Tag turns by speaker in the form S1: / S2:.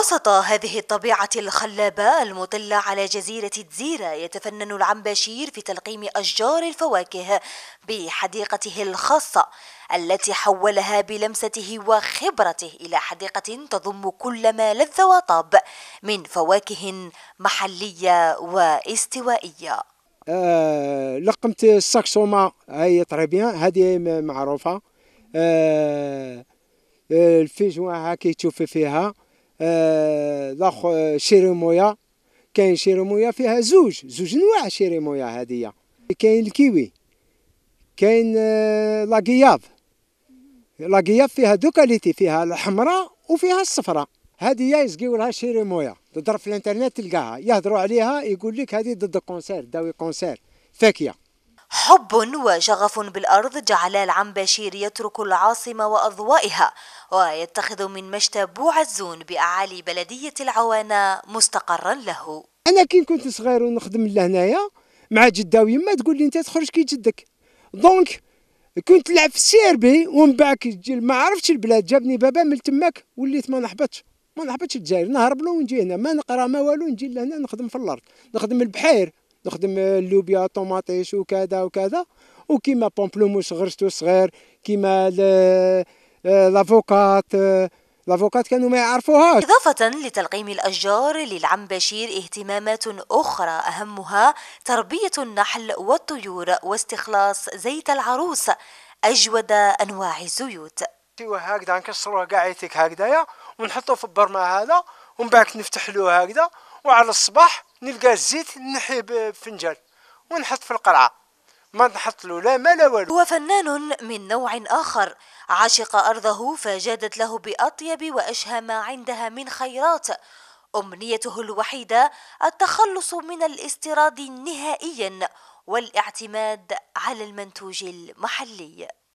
S1: وسط هذه الطبيعة الخلابة المطلة على جزيرة جزيرة يتفنن العنباشير في تلقيم أشجار الفواكه بحديقته الخاصة التي حولها بلمسته وخبرته إلى حديقة تضم كل ما لذ وطاب من فواكه محلية واستوائية
S2: أه لقمت الساكسوما هي طريبيان هذه معروفة أه, آه، الفيجوا هاكي تشوف فيها داخ آه، آه، شيري كاين شيري فيها زوج زوج انواع شيري هذه كاين الكيوي كاين لاكياف آه، لاكياف فيها دو كاليتي فيها الحمراء وفيها الصفراء هذه يسقيو لها شيري مويه تضرب في الانترنت تلقاها يهضروا عليها يقول لك هذه ضد الكونسير داوي كونسير فاكيا
S1: حب وشغف بالأرض جعلا بشير يترك العاصمة وأضوائها ويتخذ من مشتى بوعزون بأعالي بلدية العوانة مستقرا له
S2: أنا كي كنت صغير ونخدم لهنايا مع جدة ويما تقول لي أنت تخرج كي جدك دونك كنت نلعب في السيربي ومن بعد ما عرفتش البلاد جابني بابا من تماك وليت ما نحبطش ما نحبطش الجزائر نهرب له ونجي هنا ما نقرا ما والو نجي لهنا نخدم في الارض نخدم البحير نخدم اللوبيا طوماطيش وكذا وكذا وكيما بومبلوموس غرستو صغير كيما لافوكات آه، لافوكات آه، كانوا ما يعرفوهاش
S1: إضافة لتلقيم الأشجار للعم بشير اهتمامات أخرى أهمها تربية النحل والطيور واستخلاص زيت العروس أجود أنواع الزيوت
S2: وهكذا أيوة، نكسروه كاع يتيك هكذايا ونحطوه في البرمة هذا ومن بعد نفتح له هكذا وعلى الصباح نلقى الزيت نحيه بفنجان
S1: ونحط في القرعه ما نحط له لا ما لا والو هو فنان من نوع آخر عاشق أرضه فجادت له بأطيب وأشهى ما عندها من خيرات أمنيته الوحيدة التخلص من الاستيراد نهائيا والاعتماد على المنتوج المحلي